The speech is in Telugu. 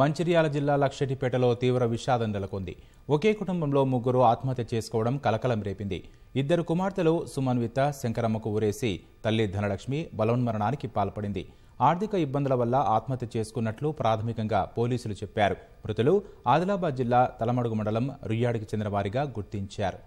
మంచిర్యాల జిల్లా లక్షటిపేటలో తీవ్ర విషాదం నెలకొంది ఒకే కుటుంబంలో ముగ్గురు ఆత్మహత్య చేసుకోవడం కలకలం రేపింది ఇద్దరు కుమార్తెలు సుమన్విత శంకరమ్మకు ఊరేసి తల్లి ధనలక్ష్మి బలవన్మరణానికి పాల్పడింది ఆర్థిక ఇబ్బందుల వల్ల ఆత్మహత్య చేసుకున్నట్లు ప్రాథమికంగా పోలీసులు చెప్పారు మృతులు ఆదిలాబాద్ జిల్లా తలమడుగు మండలం రుయ్యాడికి చెందిన వారిగా గుర్తించారు